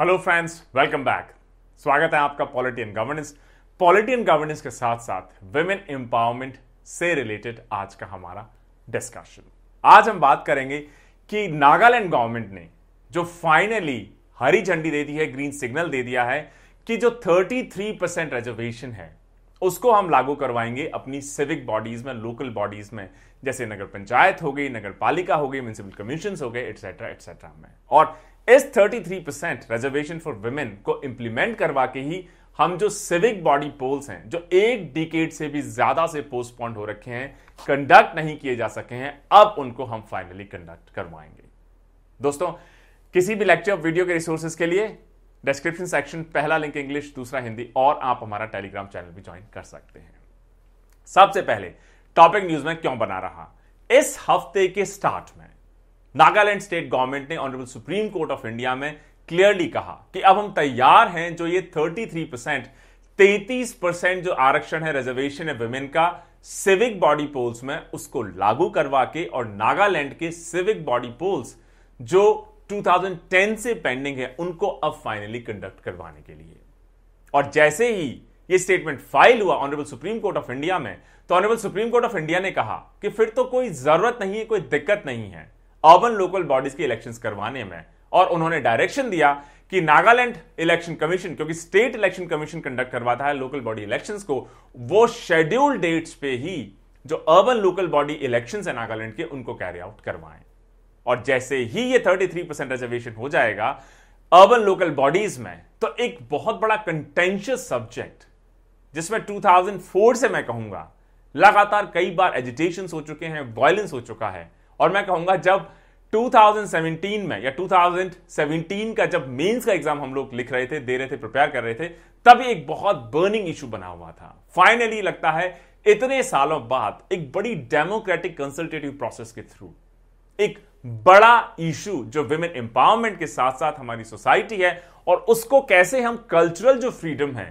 hello friends welcome back स्वागत है आपका polity and governance polity and governance के साथ साथ विमेन एम्पावरमेंट से रिलेटेड आज का हमारा डिस्कशन आज हम बात करेंगे कि नागालैंड गवर्नमेंट ने जो फाइनली हरी झंडी दे दी है ग्रीन सिग्नल दे दिया है कि जो 33 परसेंट रिजर्वेशन है उसको हम लागू करवाएंगे अपनी सिविक बॉडीज में लोकल बॉडीज में जैसे नगर पंचायत हो गई नगर पालिका हो गई म्यूनसिपल कमीशन हो गए एटसेट्रा एटसेट्रा में और इस 33 परसेंट रिजर्वेशन फॉर वुमेन को इंप्लीमेंट करवा के ही हम जो सिविक बॉडी पोल्स हैं जो एक डिकेट से भी ज्यादा से पोस्टपोन्ड हो रखे हैं कंडक्ट नहीं किए जा सके हैं अब उनको हम फाइनली कंडक्ट करवाएंगे दोस्तों किसी भी लेक्चर वीडियो के रिसोर्सेज के लिए डिस्क्रिप्शन सेक्शन पहला लिंक इंग्लिश दूसरा हिंदी और आप हमारा टेलीग्राम चैनल भी ज्वाइन कर सकते हैं सबसे पहले टॉपिक न्यूज में क्यों बना रहा इस हफ्ते के स्टार्ट में नागालैंड स्टेट गवर्नमेंट ने honourable supreme court of India में क्लियरली कहा कि अब हम तैयार हैं जो ये 33 परसेंट तैतीस परसेंट जो आरक्षण है रिजर्वेशन है विमेन का सिविक बॉडी पोल्स में उसको लागू करवा के और नागालैंड के सिविक बॉडी पोल्स जो 2010 से पेंडिंग है उनको अब फाइनली कंडक्ट करवाने के लिए और जैसे ही ये स्टेटमेंट फाइल हुआ honourable supreme court of India में तो honourable supreme court of India ने कहा कि फिर तो कोई जरूरत नहीं है कोई दिक्कत नहीं है अर्बन लोकल बॉडीज के इलेक्शंस करवाने में और उन्होंने डायरेक्शन दिया कि नागालैंड इलेक्शन कमीशन क्योंकि स्टेट इलेक्शन कमीशन कंडक्ट करवाता है लोकल बॉडी इलेक्शंस को वो शेड्यूल डेट्स पे ही जो अर्बन लोकल बॉडी इलेक्शंस है नागालैंड के उनको कैरी आउट करवाएं और जैसे ही ये 33 परसेंट रिजर्वेशन हो जाएगा अर्बन लोकल बॉडीज में तो एक बहुत बड़ा कंटेंशियस सब्जेक्ट जिसमें 2004 से मैं कहूंगा लगातार कई बार एजिटेशन हो चुके हैं वायलेंस हो चुका है और मैं कहूंगा जब 2017 में या 2017 का जब मेंस का एग्जाम हम लोग लिख रहे थे दे रहे थे प्रिपेयर कर रहे थे तब एक बहुत बर्निंग इशू बना हुआ था फाइनली लगता है इतने सालों बाद एक बड़ी डेमोक्रेटिक कंसल्टेटिव प्रोसेस के थ्रू एक बड़ा इशू जो विमेन एम्पावरमेंट के साथ साथ हमारी सोसाइटी है और उसको कैसे हम कल्चरल जो फ्रीडम है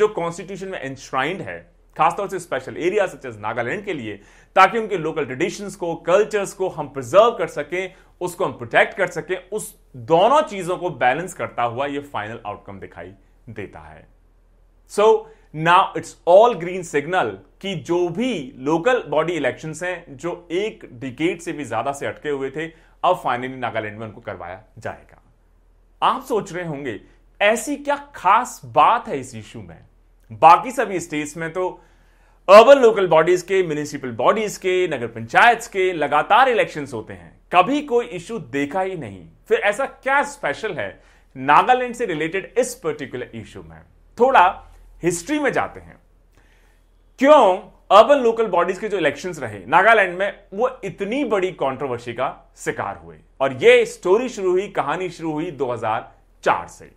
जो कॉन्स्टिट्यूशन में एनश्राइंड है खासतौर से special area such as Nagaland के लिए ताकि उनके लोकल ट्रेडिशंस को कल्चर्स को हम प्रिजर्व कर सकें उसको हम प्रोटेक्ट कर सकें उस दोनों चीजों को बैलेंस करता हुआ यह फाइनल आउटकम दिखाई देता है so now it's all green signal कि जो भी लोकल बॉडी इलेक्शंस हैं जो एक डिकेट से भी ज्यादा से अटके हुए थे अब फाइनली नागालैंड में उनको करवाया जाएगा आप सोच रहे होंगे ऐसी क्या खास बात है इस इशू में बाकी सभी स्टेट्स में तो अर्बन लोकल बॉडीज के म्यूनिसिपल बॉडीज के नगर पंचायत के लगातार इलेक्शन होते हैं कभी कोई इशू देखा ही नहीं फिर ऐसा क्या स्पेशल है नागालैंड से रिलेटेड इस पर्टिकुलर इशू में थोड़ा हिस्ट्री में जाते हैं क्यों अर्बन लोकल बॉडीज के जो इलेक्शंस रहे नागालैंड में वो इतनी बड़ी कंट्रोवर्सी का शिकार हुए और ये स्टोरी शुरू हुई कहानी शुरू हुई 2004 से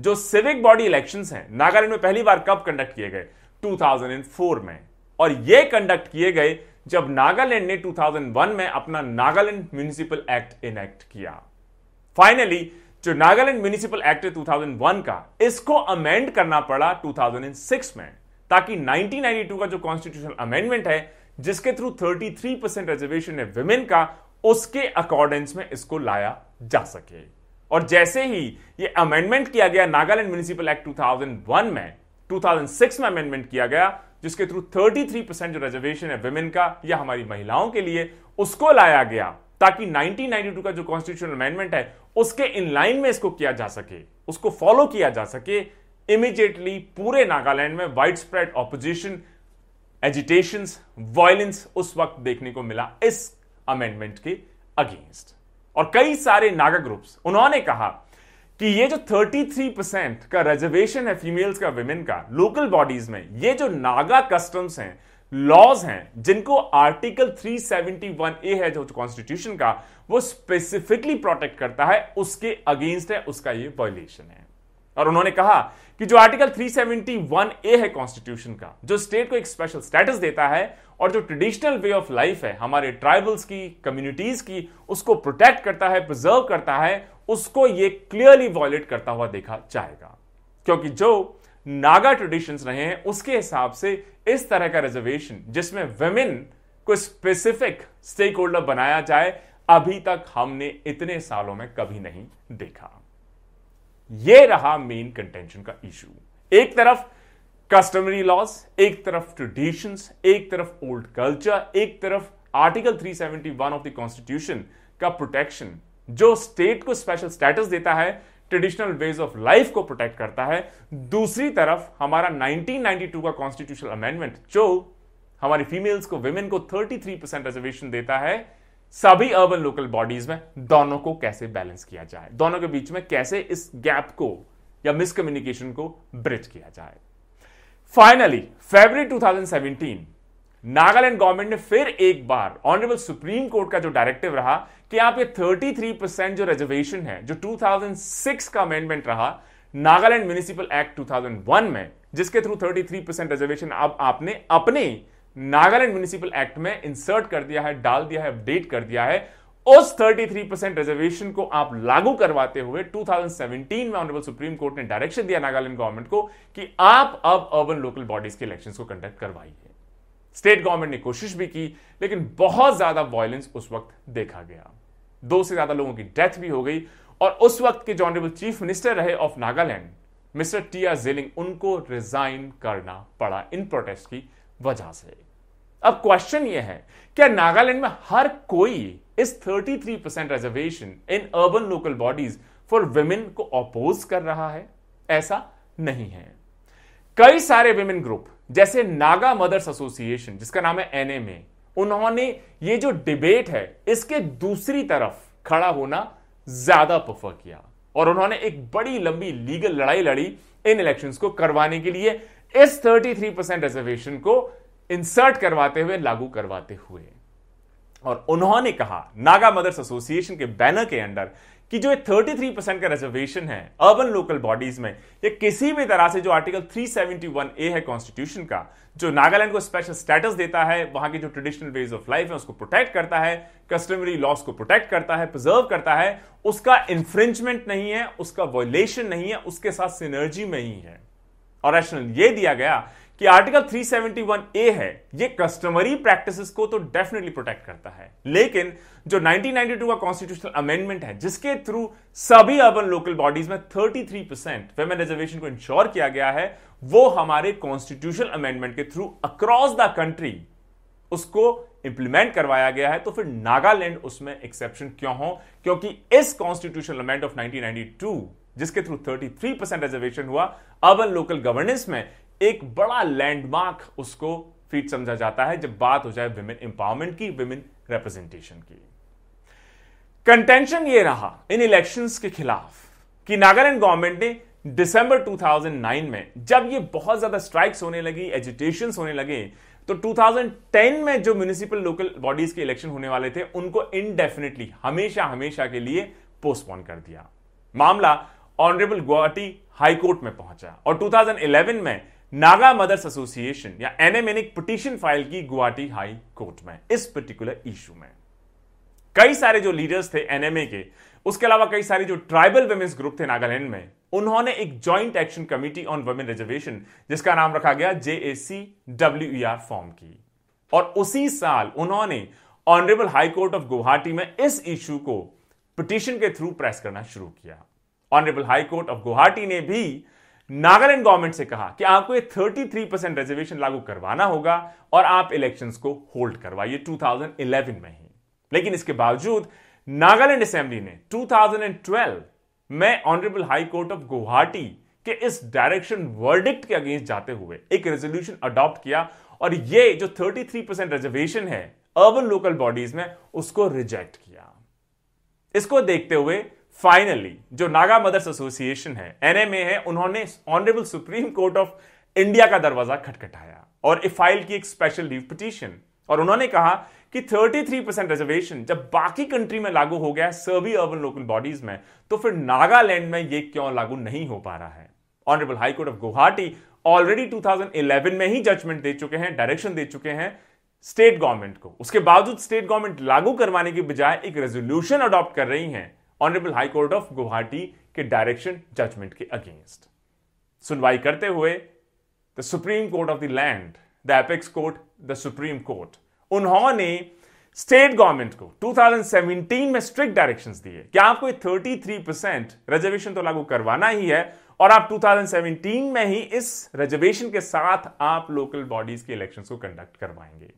जो सिविक बॉडी इलेक्शंस हैं नागालैंड में पहली बार कब कंडक्ट किए गए 2004 में और ये कंडक्ट किए गए जब नागालैंड ने 2001 में अपना नागालैंड म्यूनिसिपल एक्ट इनेक्ट किया फाइनली जो नागालैंड म्यूनिसिपल एक्ट है 2001 का इसको अमेंड करना पड़ा 2006 में ताकि 1992 का जो कॉन्स्टिट्यूशनल अमेंडमेंट है जिसके थ्रू 33 परसेंट रिजर्वेशन है विमेन का उसके अकॉर्डेंस में इसको लाया जा सके और जैसे ही ये अमेंडमेंट किया गया नागालैंड म्यूनिसिपल एक्ट 2001 में 2006 में अमेंडमेंट किया गया जिसके थ्रू 33 परसेंट जो रिजर्वेशन है विमेन का या हमारी महिलाओं के लिए उसको लाया गया ताकि 1992 का जो कॉन्स्टिट्यूशन अमेंडमेंट है उसके इनलाइन में इसको किया जा सके उसको फॉलो किया जा सके इमीडिएटली पूरे नागालैंड में widespread opposition agitation violence उस वक्त देखने को मिला इस अमेंडमेंट के अगेंस्ट और कई सारे नागा ग्रुप्स उन्होंने कहा कि ये जो 33 परसेंट का रिजर्वेशन है फीमेल्स का विमेन का लोकल बॉडीज में ये जो नागा कस्टम्स हैं लॉज हैं जिनको आर्टिकल 371 ए है जो कॉन्स्टिट्यूशन का वो स्पेसिफिकली प्रोटेक्ट करता है उसके अगेंस्ट है उसका ये वायोलेशन है और उन्होंने कहा कि जो आर्टिकल 371 ए है कॉन्स्टिट्यूशन का जो स्टेट को एक स्पेशल स्टेटस देता है और जो ट्रेडिशनल वे ऑफ लाइफ है हमारे ट्राइबल्स की कम्युनिटीज की उसको प्रोटेक्ट करता है प्रिजर्व करता है उसको ये क्लियरली वॉयलेट करता हुआ देखा जाएगा क्योंकि जो नागा ट्रेडिशंस रहे हैं उसके हिसाब से इस तरह का रिजर्वेशन जिसमें वेमेन को स्पेसिफिक स्टेक होल्डर बनाया जाए अभी तक हमने इतने सालों में कभी नहीं देखा यह रहा मेन कंटेंशन का इशू एक तरफ कस्टमरी लॉज एक तरफ ट्रेडिशंस एक तरफ ओल्ड कल्चर एक तरफ आर्टिकल 371 ऑफ द कॉन्स्टिट्यूशन का प्रोटेक्शन जो स्टेट को स्पेशल स्टेटस देता है ट्रेडिशनल वेज ऑफ लाइफ को प्रोटेक्ट करता है दूसरी तरफ हमारा 1992 का कॉन्स्टिट्यूशनल अमेंडमेंट जो हमारी फीमेल्स को वेमेन को 33 परसेंट रिजर्वेशन देता है सभी अर्बन लोकल बॉडीज में दोनों को कैसे बैलेंस किया जाए दोनों के बीच में कैसे इस गैप को या मिसकम्युनिकेशन को ब्रिज किया जाए फाइनली फरवरी 2017 नागालैंड गवर्नमेंट ने फिर एक बार ऑनरेबल सुप्रीम कोर्ट का जो डायरेक्टिव रहा कि आप ये 33 परसेंट जो रिजर्वेशन है जो 2006 का अमेंडमेंट रहा नागालैंड म्यूनिसिपल एक्ट 2001 में जिसके थ्रू 33 परसेंट रिजर्वेशन अब आपने अपने नागालैंड म्यूनिसिपल एक्ट में इंसर्ट कर दिया है डाल दिया है अपडेट कर दिया है उस 33 परसेंट रिजर्वेशन को आप लागू करवाते हुए 2017 में ऑनरेबल सुप्रीम कोर्ट ने डायरेक्शन दिया नागालैंड गवर्नमेंट को कि आप अब अर्बन लोकल बॉडीज के इलेक्शंस को कंडक्ट करवाइए स्टेट गवर्नमेंट ने कोशिश भी की लेकिन बहुत ज्यादा वायलेंस उस वक्त देखा गया दो से ज्यादा लोगों की डेथ भी हो गई और उस वक्त के जो ऑनरेबल चीफ मिनिस्टर रहे of Nagaland mister T R Zeliang उनको रिजाइन करना पड़ा इन प्रोटेस्ट की वजह से अब क्वेश्चन यह है क्या नागालैंड में हर कोई इस 33% reservation in urban local bodies for women को अपोज कर रहा है ऐसा नहीं है कई सारे वेमेन ग्रुप जैसे नागा मदर्स एसोसिएशन जिसका नाम है एनएमए उन्होंने ये जो डिबेट है इसके दूसरी तरफ खड़ा होना ज्यादा प्रफर किया और उन्होंने एक बड़ी लंबी लीगल लड़ाई लड़ी इन इलेक्शंस को करवाने के लिए इस 33 परसेंट रिजर्वेशन को इंसर्ट करवाते हुए लागू करवाते हुए और उन्होंने कहा नागा मदर्स एसोसिएशन के बैनर के अंडर कि जो ये 33 परसेंट का रिजर्वेशन है अर्बन लोकल बॉडीज में ये किसी भी तरह से जो आर्टिकल 371 ए है कॉन्स्टिट्यूशन का जो नागालैंड को स्पेशल स्टेटस देता है वहां की जो ट्रेडिशनल वेज ऑफ लाइफ है उसको प्रोटेक्ट करता है कस्टमरी लॉस को प्रोटेक्ट करता है प्रिजर्व करता है उसका इंफ्रेंचमेंट नहीं है उसका वॉयलेशन नहीं है उसके साथ सिनर्जी में ही है और रैशनल ये दिया गया कि आर्टिकल 371 ए है ये कस्टमरी प्रैक्टिसेस को तो डेफिनेटली प्रोटेक्ट करता है लेकिन जो 1992 का कॉन्स्टिट्यूशनल अमेंडमेंट है जिसके थ्रू सभी अर्बन लोकल बॉडीज में 33 परसेंट वेमेन रिजर्वेशन को इंश्योर किया गया है वो हमारे कॉन्स्टिट्यूशनल अमेंडमेंट के थ्रू अक्रॉस द कंट्री उसको इंप्लीमेंट करवाया गया है तो फिर नागालैंड उसमें एक्सेप्शन क्यों हो क्योंकि इस कॉन्स्टिट्यूशनल अमेंड ऑफ 1992 जिसके थ्रू 33 परसेंट रिजर्वेशन हुआ अर्बन लोकल गवर्नेंस में एक बड़ा लैंडमार्क उसको फीट समझा जाता है जब बात हो जाए विमेन एम्पावरमेंट की विमेन रिप्रेजेंटेशन की कंटेंशन ये रहा इन इलेक्शंस के खिलाफ कि नागालैंड गवर्नमेंट ने दिसंबर 2009 में जब ये बहुत ज्यादा स्ट्राइक्स होने लगी एजिटेशन होने लगे तो 2010 में जो म्यूनिसिपल लोकल बॉडीज के इलेक्शन होने वाले थे उनको इनडेफिनेटली हमेशा हमेशा के लिए पोस्टपोन कर दिया मामला ऑनरेबल गुवाहाटी हाईकोर्ट में पहुंचा और 2011 में नागा मदर्स एसोसिएशन या एनएमएन एक पिटिशन फाइल की गुवाहाटी हाई कोर्ट में इस पर्टिकुलर इशू में कई सारे जो लीडर्स थे एनएमए के उसके अलावा कई सारे जो ट्राइबल वेमेन्स ग्रुप थे नागालैंड में उन्होंने एक joint action committee on women reservation जिसका नाम रखा गया जे डब्ल्यू आर फॉर्म की और उसी साल उन्होंने ऑनरेबल हाईकोर्ट ऑफ गुवाहाटी में इस इशू को पिटिशन के थ्रू प्रेस करना शुरू किया ऑनरेबल हाईकोर्ट ऑफ गुवाहाटी ने भी नागालैंड गवर्नमेंट से कहा कि आपको ये 33 परसेंट रिजर्वेशन लागू करवाना होगा और आप इलेक्शंस को होल्ड करवाइए 2011 में ही लेकिन इसके बावजूद नागालैंड असेंबली ने 2012 में honourable high court of Guwahati के इस डायरेक्शन वर्डिक्ट के अगेंस्ट जाते हुए एक रेजोल्यूशन अडॉप्ट किया और ये जो 33 परसेंट रिजर्वेशन है अर्बन लोकल बॉडीज में उसको रिजेक्ट किया इसको देखते हुए फाइनली जो नागा मदर्स एसोसिएशन है एनएमए है उन्होंने honourable supreme court of India का दरवाजा खटखटाया और फाइल की एक स्पेशल लीव पिटीशन और उन्होंने कहा कि 33 परसेंट रिजर्वेशन जब बाकी कंट्री में लागू हो गया है सभी अर्बन लोकल बॉडीज में तो फिर नागालैंड में यह क्यों लागू नहीं हो पा रहा है honourable high court of Guwahati already 2011 में ही जजमेंट दे चुके हैं डायरेक्शन दे चुके हैं स्टेट गवर्नमेंट को उसके बावजूद स्टेट गवर्नमेंट लागू करवाने की बजाय एक रेजोल्यूशन अडॉप्ट कर रही है honourable high court of Guwahati के डायरेक्शन जजमेंट के अगेंस्ट सुनवाई करते हुए the supreme court of the land the apex court the supreme court उन्होंने स्टेट गवर्नमेंट को 2017 में स्ट्रिक्ट डायरेक्शंस दिए कि आपको 33 परसेंट रिजर्वेशन तो लागू करवाना ही है और आप 2017 में ही इस रिजर्वेशन के साथ आप लोकल बॉडीज के इलेक्शंस को कंडक्ट करवाएंगे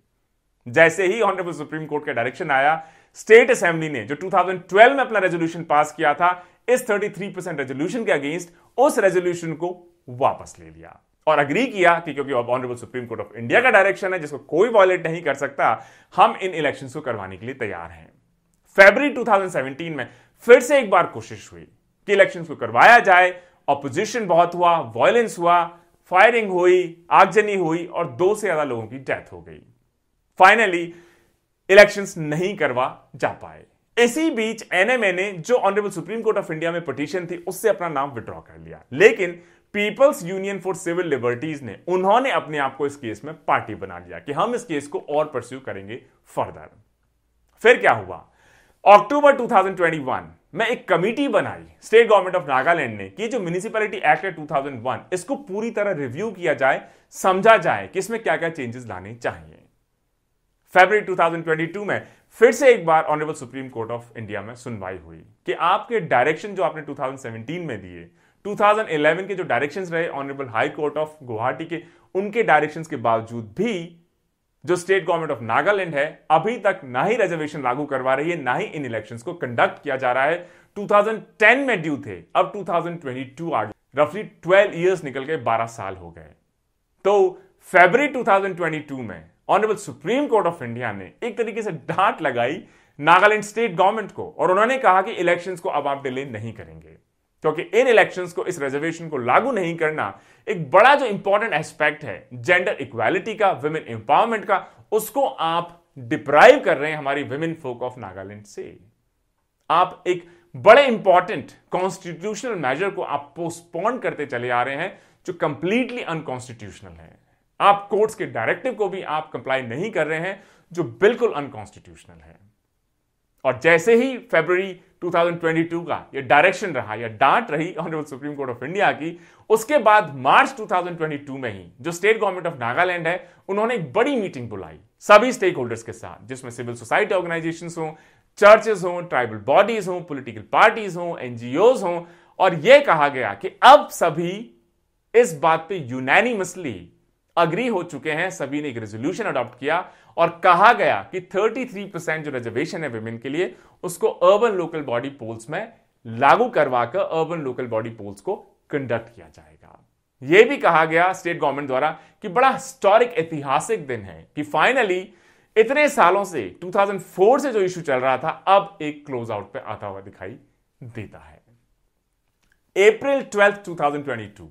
जैसे ही ऑनरेबल सुप्रीम कोर्ट का डायरेक्शन आया स्टेट असेंबली ने जो 2012 में अपना रेजोल्यूशन पास किया था इस 33 परसेंट रेजोल्यूशन के अगेंस्ट उस रेजोल्यूशन को वापस ले लिया और अग्री किया कि क्योंकि अब honourable supreme court of India का डायरेक्शन है जिसको कोई वॉयलेट नहीं कर सकता हम इन इलेक्शन को करवाने के लिए तैयार हैं फेबरी 2017 में फिर से एक बार कोशिश हुई कि इलेक्शन को करवाया जाए अपोजिशन बहुत हुआ वॉयलेंस हुआ फायरिंग हुई आगजनी हुई और दो से ज्यादा लोगों की डेथ हो गई फाइनली इलेक्शंस नहीं करवा जा पाए इसी बीच ने जो honourable supreme court of India में पटिशन थी उससे अपना नाम विड्रॉ कर लिया लेकिन people's union for civil liberties ने उन्होंने अपने आप को इस केस में पार्टी बना लिया कि हम इस केस को और परस्यू करेंगे फर्दर फिर क्या हुआ अक्टूबर 2021 में एक कमेटी बनाई स्टेट गवर्नमेंट ऑफ नागालैंड ने कि जो म्यूनिसिपैलिटी एक्ट है 2001 इसको पूरी तरह रिव्यू किया जाए समझा जाए कि इसमें क्या क्या चेंजेस लाने चाहिए फरवरी 2022 में फिर से एक बार honourable supreme court of India में सुनवाई हुई कि आपके डायरेक्शन जो आपने 2017 में दिए 2011 के जो डायरेक्शंस रहे honourable high court of Guwahati के उनके डायरेक्शंस के बावजूद भी जो स्टेट गवर्नमेंट ऑफ नागालैंड है अभी तक ना ही रिजर्वेशन लागू करवा रही है ना ही इन इलेक्शंस को कंडक्ट किया जा रहा है 2010 में ड्यू थे अब 2022 आ गए रफली 12 इयर्स निकल गए 12 साल हो गए तो फरवरी 2022 में honourable supreme court of India ने एक तरीके से डांट लगाई नागालैंड स्टेट गवर्नमेंट को और उन्होंने कहा कि इलेक्शंस को अब आप डिले नहीं करेंगे क्योंकि इन इलेक्शंस को इस रिजर्वेशन को लागू नहीं करना एक बड़ा जो इंपॉर्टेंट एस्पेक्ट है जेंडर इक्वालिटी का वुमेन एम्पावरमेंट का उसको आप डिप्राइव कर रहे हैं हमारी वुमेन फोक ऑफ नागालैंड से आप एक बड़े इंपॉर्टेंट कॉन्स्टिट्यूशनल मेजर को आप पोस्टपोन करते चले आ रहे हैं जो कंप्लीटली अनकॉन्स्टिट्यूशनल है आप कोर्ट्स के डायरेक्टिव को भी आप कंप्लाई नहीं कर रहे हैं जो बिल्कुल अनकॉन्स्टिट्यूशनल है और जैसे ही फेब्रवरी 2022 का ये डायरेक्शन रहा या डांट रही honourable supreme court of India की उसके बाद मार्च 2022 में ही जो स्टेट गवर्नमेंट ऑफ नागालैंड है उन्होंने एक बड़ी मीटिंग बुलाई सभी स्टेक होल्डर्स के साथ जिसमें सिविल सोसाइटी ऑर्गेनाइजेशन हों चर्चेस हों ट्राइबल बॉडीज हों पोलिटिकल पार्टीज हों एनजीओ हों और यह कहा गया कि अब सभी इस बात पे यूनैनिमसली अग्री हो चुके हैं सभी ने एक रेजोल्यूशन अडॉप्ट किया और कहा गया कि 33 परसेंट जो रिजर्वेशन है विमेन के लिए उसको अर्बन लोकल बॉडी पोल्स में लागू करवाकर अर्बन लोकल बॉडी पोल्स को कंडक्ट किया जाएगा यह भी कहा गया स्टेट गवर्नमेंट द्वारा कि बड़ा हिस्टोरिक ऐतिहासिक दिन है कि फाइनली इतने सालों से 2004 से जो इश्यू चल रहा था अब एक क्लोज आउट पे आता हुआ दिखाई देता है April twelfth 2022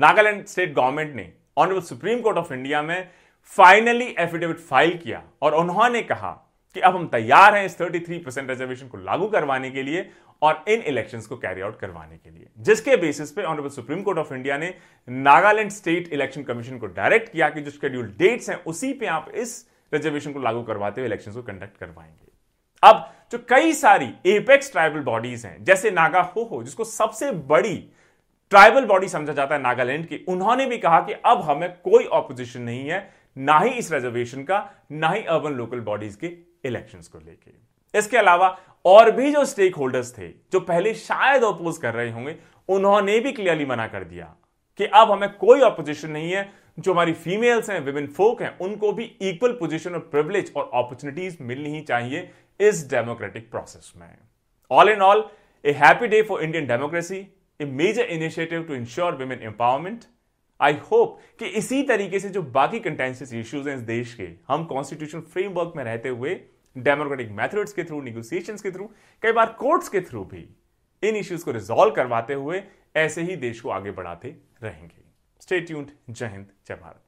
Nagaland state government ने honourable supreme court of India में फाइनली एफिडेविट फाइल किया और उन्होंने कहा कि अब हम तैयार हैं इस 33 परसेंट रिजर्वेशन को लागू करवाने के लिए और इन इलेक्शंस को कैरी आउट करवाने के लिए जिसके बेसिस पे honourable supreme court of India ने नागालैंड स्टेट इलेक्शन कमीशन को डायरेक्ट किया कि जो शेड्यूल डेट्स हैं उसी पे आप इस रिजर्वेशन को लागू करवाते हुए इलेक्शन को कंडक्ट करवाएंगे अब जो कई सारी एपेक्स ट्राइबल बॉडीज हैं जैसे नागा हो, हो जिसको सबसे बड़ी ट्राइबल बॉडी समझा जाता है नागालैंड की उन्होंने भी कहा कि अब हमें कोई ऑपोजिशन नहीं है ना ही इस रिजर्वेशन का ना ही अर्बन लोकल बॉडीज के इलेक्शन को लेकर इसके अलावा और भी जो स्टेक होल्डर्स थे जो पहले शायद अपोज कर रहे होंगे उन्होंने भी क्लियरली मना कर दिया कि अब हमें कोई ऑपोजिशन नहीं है जो हमारी फीमेल्स हैं विमेन फोक हैं उनको भी इक्वल पोजीशन और प्रिविलेज और अपॉर्चुनिटीज मिलनी ही चाहिए इस डेमोक्रेटिक प्रोसेस में all in all a happy day for Indian democracy a major initiative to ensure women empowerment I hope कि इसी तरीके से जो बाकी कंटेंसियस इश्यूज हैं इस देश के हम कॉन्स्टिट्यूशन फ्रेमवर्क में रहते हुए डेमोक्रेटिक मेथड्स के थ्रू निगोसिएशन के थ्रू कई बार कोर्ट्स के थ्रू भी इन इश्यूज को रिजॉल्व करवाते हुए ऐसे ही देश को आगे बढ़ाते रहेंगे स्टेट्यूंट जय हिंद जय भारत